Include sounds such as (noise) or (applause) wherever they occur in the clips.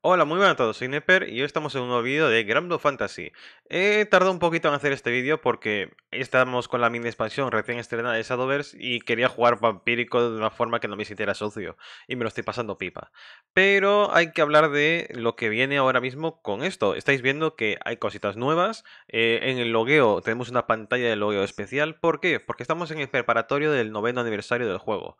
Hola, muy buenas a todos, soy Neper y hoy estamos en un nuevo vídeo de Grand Fantasy. He tardado un poquito en hacer este vídeo porque estábamos con la mini expansión recién estrenada de Shadowverse y quería jugar vampírico de una forma que no me sintiera socio y me lo estoy pasando pipa. Pero hay que hablar de lo que viene ahora mismo con esto. Estáis viendo que hay cositas nuevas. Eh, en el logueo tenemos una pantalla de logueo especial. ¿Por qué? Porque estamos en el preparatorio del noveno aniversario del juego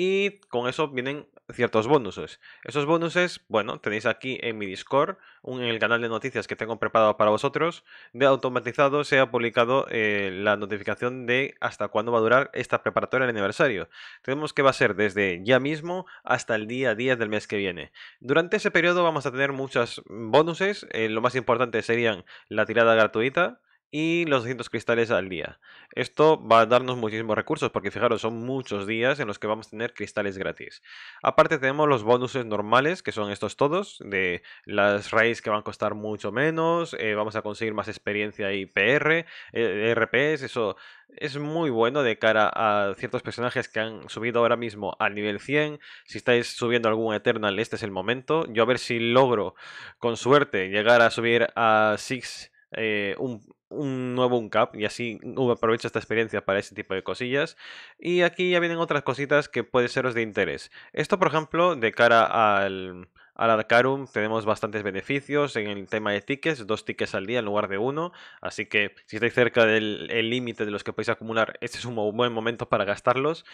y con eso vienen ciertos bonuses. Esos bonuses, bueno, tenéis aquí en mi Discord, en el canal de noticias que tengo preparado para vosotros. De automatizado se ha publicado eh, la notificación de hasta cuándo va a durar esta preparatoria del aniversario. Tenemos que va a ser desde ya mismo hasta el día 10 del mes que viene. Durante ese periodo vamos a tener muchos mm, bonuses. Eh, lo más importante serían la tirada gratuita, y los 200 cristales al día. Esto va a darnos muchísimos recursos porque fijaros, son muchos días en los que vamos a tener cristales gratis. Aparte tenemos los bonuses normales, que son estos todos, de las raids que van a costar mucho menos, eh, vamos a conseguir más experiencia y PR, eh, e RPs, eso es muy bueno de cara a ciertos personajes que han subido ahora mismo al nivel 100. Si estáis subiendo algún Eternal, este es el momento. Yo a ver si logro, con suerte, llegar a subir a 6... Eh, un, un nuevo cap y así aprovecho esta experiencia para ese tipo de cosillas. Y aquí ya vienen otras cositas que pueden seros de interés. Esto, por ejemplo, de cara al, al Arcarum tenemos bastantes beneficios en el tema de tickets, dos tickets al día en lugar de uno, así que si estáis cerca del límite de los que podéis acumular, este es un buen momento para gastarlos.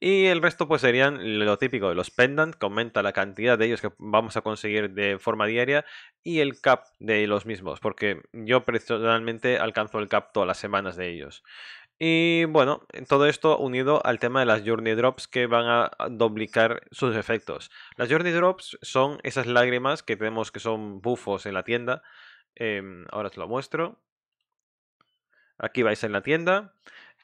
Y el resto pues serían lo típico de los pendant, que aumenta la cantidad de ellos que vamos a conseguir de forma diaria, y el cap de los mismos, porque yo personalmente alcanzo el cap todas las semanas de ellos. Y bueno, todo esto unido al tema de las Journey Drops que van a duplicar sus efectos. Las Journey Drops son esas lágrimas que tenemos que son bufos en la tienda. Em, ahora os lo muestro. Aquí vais en la tienda.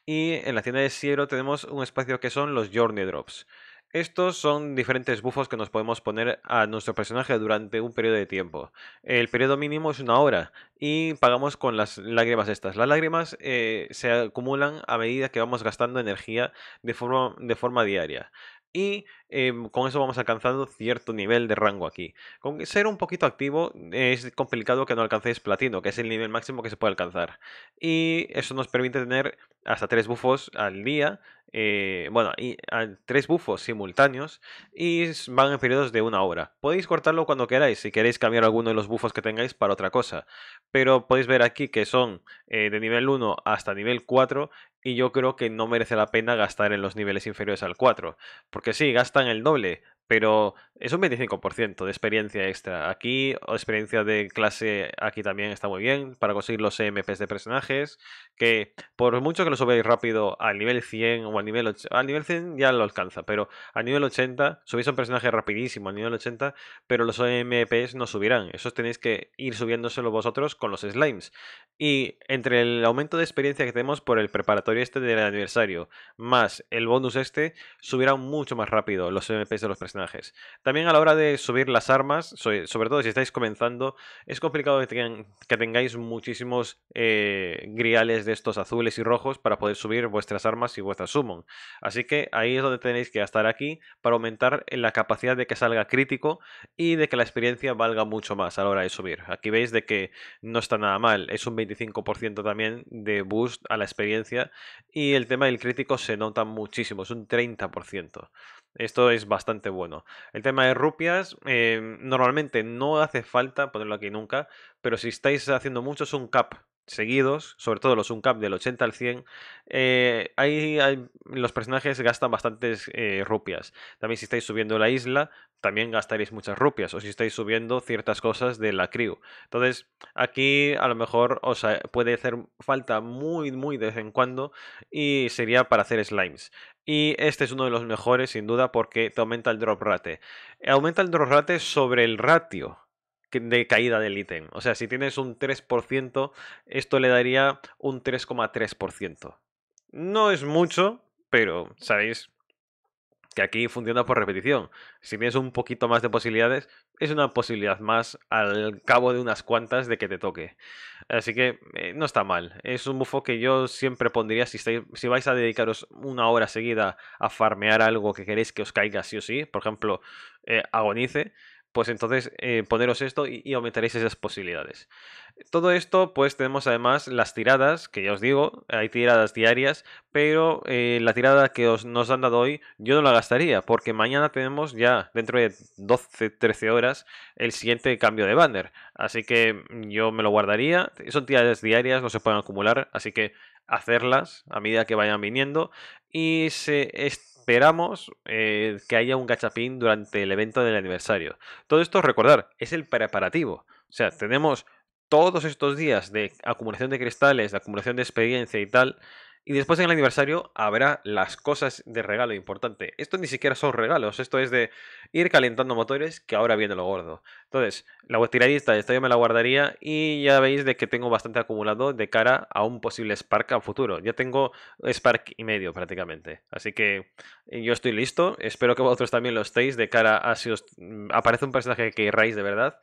Y en la tienda de Cielo tenemos un espacio que son los Journey Drops. Estos son diferentes bufos que nos podemos poner a nuestro personaje durante un periodo de tiempo. El periodo mínimo es una hora y pagamos con las lágrimas estas. Las lágrimas eh, se acumulan a medida que vamos gastando energía de forma, diaria y em, con eso vamos alcanzando cierto nivel de rango aquí. Con ser un poquito activo es complicado que no alcancéis platino, que es el nivel máximo que se puede alcanzar. Y eso nos permite tener hasta tres bufos al día eh, bueno, y, ah, tres bufos simultáneos y van en periodos de una hora. Podéis cortarlo cuando queráis, si queréis cambiar alguno de los bufos que tengáis para otra cosa. Pero podéis ver aquí que son eh, de nivel 1 hasta nivel 4 y yo creo que no merece la pena gastar en los niveles inferiores al 4. Porque sí, gastan el doble, pero es un 25% de experiencia extra. Aquí, o experiencia de clase, aquí también está muy bien para conseguir los e MPs de personajes, que por mucho que lo subáis rápido al nivel 100 o al nivel 80 al nivel 100 ya lo alcanza, pero al nivel 80 subís un personaje rapidísimo al nivel 80, pero los e MPs no subirán. Esos tenéis que ir subiéndoselo vosotros con los slimes. Y entre el aumento de experiencia que tenemos por el preparatorio este del aniversario, más el bonus este, subirán mucho más rápido los e MPs de los personajes también a la hora de subir las armas, sobre, todo si estáis comenzando, es complicado que, tengáis muchísimos eh, griales de estos azules y rojos para poder subir vuestras armas y vuestras summon. Así que ahí es donde tenéis que estar aquí para aumentar la capacidad de que salga crítico y de que la experiencia valga mucho más a la hora de subir. Aquí veis de que no está nada mal, es un 25% también de boost a la experiencia y el tema del crítico se nota muchísimo, es un 30%. Esto es bastante bueno. El tema de rupias, em, normalmente no hace falta ponerlo aquí nunca, pero si estáis haciendo muchos un cap seguidos, sobre todo los uncap cap del 80 al 100, eh, ahí los personajes gastan bastantes eh, rupias. También si estáis subiendo la isla, también gastaréis muchas rupias, o si estáis subiendo ciertas cosas de la crew. Entonces, aquí a lo mejor os puede hacer falta muy, muy de vez en cuando, y sería para hacer slimes. Y este es uno de los mejores, sin duda, porque te aumenta el drop rate. Aumenta el drop rate sobre el ratio de caída del ítem. O sea, si tienes un 3%, esto le daría un 3,3%. No es mucho, pero, ¿sabéis? que aquí funciona por repetición. Si tienes un poquito más de posibilidades, es una posibilidad más al cabo de unas cuantas de que te toque. Así que eh, no está mal. Es un bufo que yo siempre pondría si, si vais a dedicaros una hora seguida a farmear algo que queréis que os caiga sí o sí. Por ejemplo, eh, agonice pues entonces eh, poneros esto y, aumentaréis esas posibilidades. Todo esto, pues tenemos además las tiradas, que ya os digo, hay tiradas diarias, pero eh, la tirada que os, nos han dado hoy yo no la gastaría, porque mañana tenemos ya, dentro de 12-13 horas, el siguiente cambio de banner. Así que mm, yo me lo guardaría. Son tiradas diarias, no se pueden acumular, así que hacerlas a medida que vayan viniendo. Y se esperamos eh, que haya un gachapín durante el evento del aniversario. Todo esto, recordar, es el preparativo. O sea, tenemos todos estos días de acumulación de cristales, de acumulación de experiencia y tal, y después en el aniversario habrá las cosas de regalo importante. Esto ni siquiera son regalos, esto es de ir calentando motores que ahora viene lo gordo. Entonces, la tiradista, esta yo me la guardaría y ya veis de que tengo bastante acumulado de cara a un posible Spark a futuro. Ya tengo Spark y medio prácticamente. Así que yo estoy listo, espero que vosotros también lo estéis de cara a si os mm, aparece un personaje que iráis de verdad,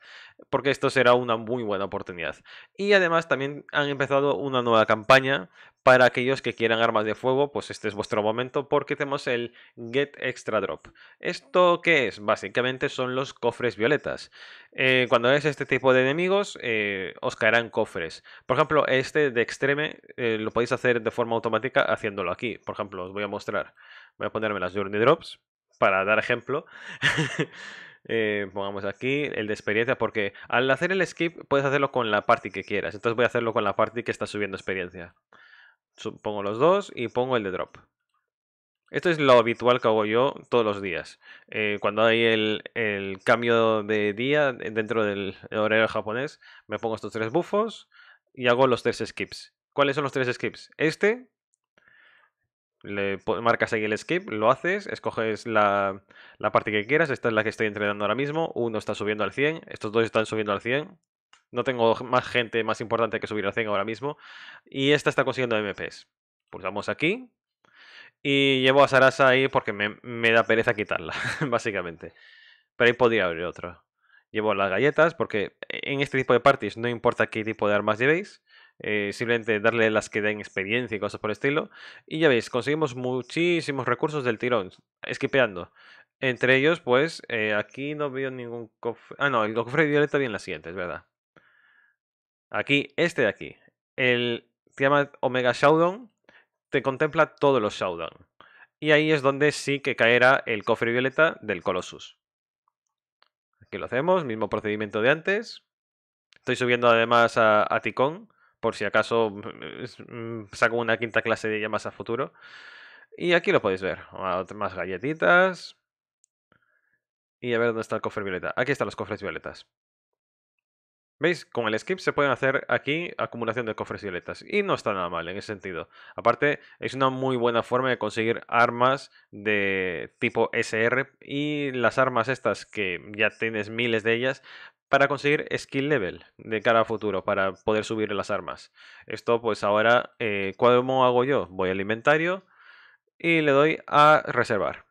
porque esto será una muy buena oportunidad. Y además también han empezado una nueva campaña para aquellos que quieran armas de fuego, pues este es vuestro momento porque tenemos el Get Extra Drop. ¿Esto qué es? Básicamente son los cofres violetas. Eh, cuando es este tipo de enemigos, eh, os caerán cofres. Por ejemplo, este de Extreme eh, lo podéis hacer de forma automática haciéndolo aquí. Por ejemplo, os voy a mostrar. Voy a ponerme las Journey Drops para dar ejemplo. (laughs) pongamos aquí el de experiencia, porque al hacer el skip puedes hacerlo con la parte que quieras. Entonces voy a hacerlo con la parte que está subiendo experiencia pongo los dos y pongo el de drop. Esto es lo habitual que hago yo todos los días. Eh, cuando hay el, cambio de día dentro del horario japonés, me pongo estos tres bufos y hago los tres skips. ¿Cuáles son los tres skips? Este, le marcas ahí el skip, lo haces, escoges la, la parte que quieras. Esta es la que estoy entrenando ahora mismo. Uno está subiendo al 100, estos dos están subiendo al 100. No tengo más gente más importante que subir a 100 ahora mismo. Y esta está consiguiendo MPs. Pulsamos aquí. Y llevo a Sarasa ahí porque me, da pereza quitarla, (laughs) básicamente. Pero ahí podría haber otro. Llevo las galletas porque en este tipo de parties no importa qué tipo de armas llevéis. Eh, simplemente darle las que den experiencia y cosas por el estilo. Y ya veis, conseguimos muchísimos recursos del tirón, esquipeando. Entre ellos, pues, eh, aquí no veo ningún cofre... Ah, no, el cofre violeta viene en la siguiente, es verdad. Aquí, este de aquí, el llama Omega Showdown, te contempla todos los Showdown. Y ahí es donde sí que caerá el cofre violeta del Colossus. Aquí lo hacemos, mismo procedimiento de antes. Estoy subiendo además a, a Ticón, por si acaso mm, mm, saco una quinta clase de llamas a futuro. Y aquí lo podéis ver, más galletitas. Y a ver dónde está el cofre violeta. Aquí están los cofres violetas. ¿Veis? Con el skip se pueden hacer aquí acumulación de cofres violetas. Y no está nada mal en ese sentido. Aparte, es una muy buena forma de conseguir armas de tipo SR. Y las armas estas, que ya tienes miles de ellas, para conseguir skill level de cara a futuro, para poder subir las armas. Esto pues ahora, eh, ¿cómo hago yo? Voy al inventario y le doy a reservar.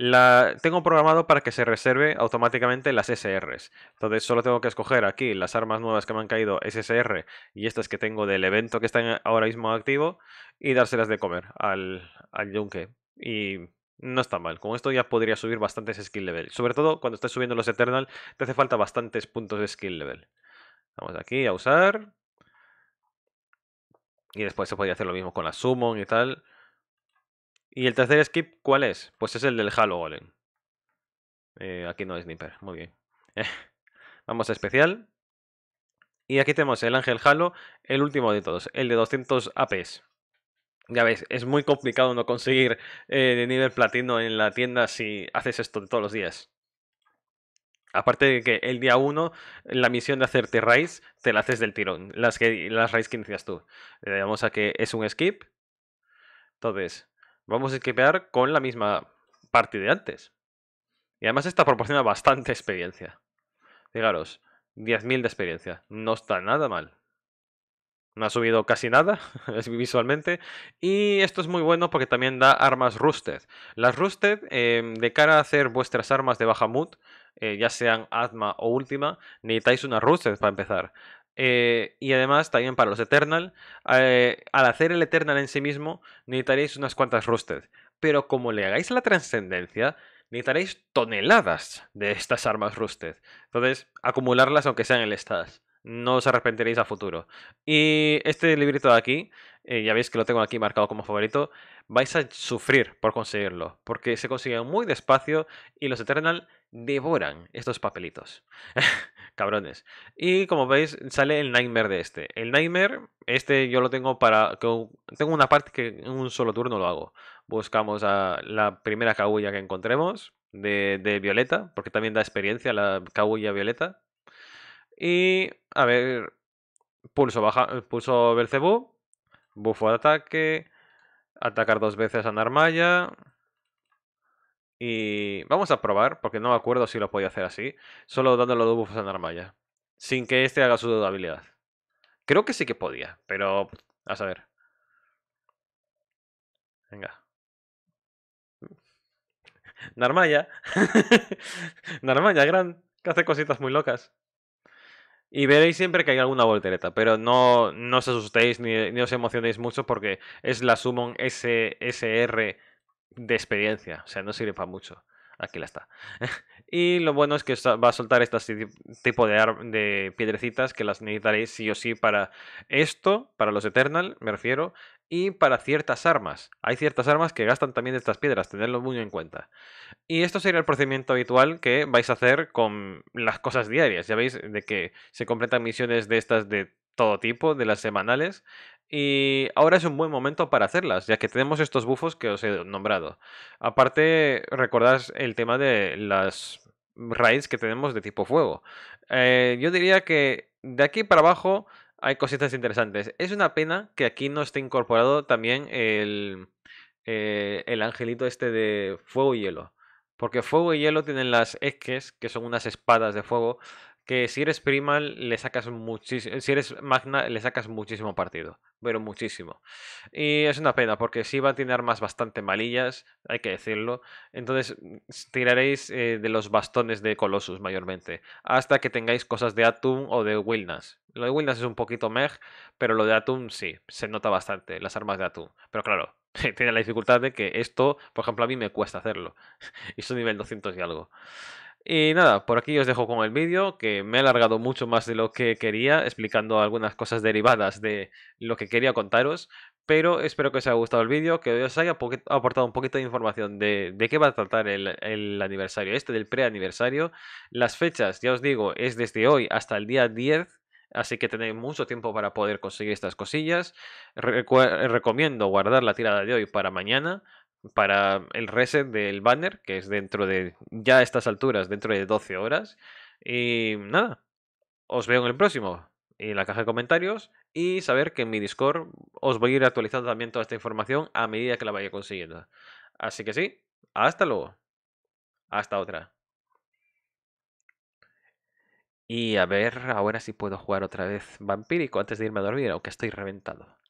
La, tengo programado para que se reserve automáticamente las SRs. Entonces solo tengo que escoger aquí las armas nuevas que me han caído SSR y estas que tengo del evento que están ahora mismo activo y dárselas de comer al, al yunque. Y no está mal. Con esto ya podría subir bastantes skill level. Sobre todo cuando estás subiendo los Eternal te hace falta bastantes puntos de skill level. Vamos aquí a usar. Y después se podría hacer lo mismo con la Summon y tal. Y el tercer skip, ¿cuál es? Pues es el del Halo Golem. Eh, aquí no es Sniper, muy bien. (laughs) Vamos a especial. Y aquí tenemos el Ángel Halo, el último de todos, el de 200 APs. Ya veis, es muy complicado no conseguir eh, nivel platino en la tienda si haces esto todos los días. Aparte de que el día 1, la misión de hacerte raids, te la haces del tirón. Las, que, las raids que inicias tú. Le damos a que es un skip. Entonces, vamos a equipear con la misma parte de antes. Y además esta (laughs) proporciona bastante experiencia. Fijaros, 10.000 de experiencia. No está nada mal. No ha subido casi nada (laughs) visualmente. Y esto es muy bueno porque también da armas rusted. Las rusted, em, de cara a hacer vuestras armas de baja mood eh, ya sean Atma o Última, necesitáis una rusted para empezar. Eh, y además también para los Eternal, eh, al hacer el Eternal en sí mismo necesitaréis unas cuantas Roosted. Pero como le hagáis la trascendencia, necesitaréis toneladas de estas armas Rusted. Entonces, acumularlas aunque sean en el No os arrepentiréis a futuro. Y este librito de aquí, eh, ya veis que lo tengo aquí marcado como favorito, vais a sufrir por conseguirlo. Porque se consigue muy despacio y los Eternal devoran estos papelitos. (laughs) Cabrones. Y como veis, sale el Nightmare de este. El Nightmare, este yo lo tengo para... Tengo una parte que en un solo turno lo hago. Buscamos a la primera cabulla que encontremos de, Violeta, porque también da experiencia la cabulla Violeta. Y, a ver, pulso, baja, eh, pulso Belcebú, bufo de ataque, atacar dos veces a Narmaya, y vamos a probar, porque no me acuerdo si lo podía hacer así, solo dándole los buffs a Narmaya, sin que este haga su habilidad. Creo que sí que podía, pero a saber. Venga. (laughs) Narmaya. (laughs) Narmaya, gran, que hace cositas muy locas. Y veréis siempre que hay alguna voltereta, pero no, no os asustéis ni os emocionéis mucho porque es la Summon SSR de experiencia, o sea, no sirve para mucho. Aquí la está. (laughs) y lo bueno es que va a soltar este tipo de, de piedrecitas que las necesitaréis sí o sí para esto, para los Eternal, me refiero, y para ciertas armas. Hay ciertas armas que gastan también estas piedras, tenerlo muy en cuenta. Y esto sería el procedimiento habitual que vais a hacer con las cosas diarias. Ya veis de que se completan misiones de estas de todo tipo, de las semanales, y ahora es un buen momento para hacerlas, ya que tenemos estos bufos que os he nombrado. Aparte, recordad el tema de las raids que tenemos de tipo fuego. Eh, yo diría que de aquí para abajo hay cositas interesantes. Es una pena que aquí no esté incorporado también el, eh, el angelito este de fuego y hielo. Porque fuego y hielo tienen las esques, que son unas espadas de fuego, que si eres primal le sacas muchísimo, si eres magna le sacas muchísimo partido pero muchísimo. Y es una pena, porque Siva tiene armas bastante malillas, hay que decirlo. Entonces tiraréis eh, de los bastones de Colossus mayormente, hasta que tengáis cosas de Atum o de Wilnas. Lo de Wilnas es un poquito meh, pero lo de Atum sí, se nota bastante, las armas de Atum. Pero claro, (laughs) tiene la dificultad de que esto, por ejemplo, a mí me cuesta hacerlo. (laughs) y son nivel 200 y algo. Y nada, por aquí os dejo con el vídeo, que me he alargado mucho más de lo que quería, explicando algunas cosas derivadas de lo que quería contaros, pero espero que os haya gustado el vídeo, que os haya aportado un poquito de información de, qué va a tratar el, aniversario este, del pre-aniversario. Las fechas, ya os digo, es desde hoy hasta el día 10, Así que tenéis mucho tiempo para poder conseguir estas cosillas. recomiendo guardar la tirada de hoy para mañana, para el reset del banner, que es dentro de, ya a estas alturas, dentro de 12 horas. Y nada, os veo en el próximo, en la caja de comentarios, y saber que en mi Discord os voy a ir actualizando también toda esta información a medida que la vaya consiguiendo. Así que sí, hasta luego. Hasta otra. Y a ver, ahora si puedo jugar otra vez vampírico antes de irme a dormir, aunque estoy reventado.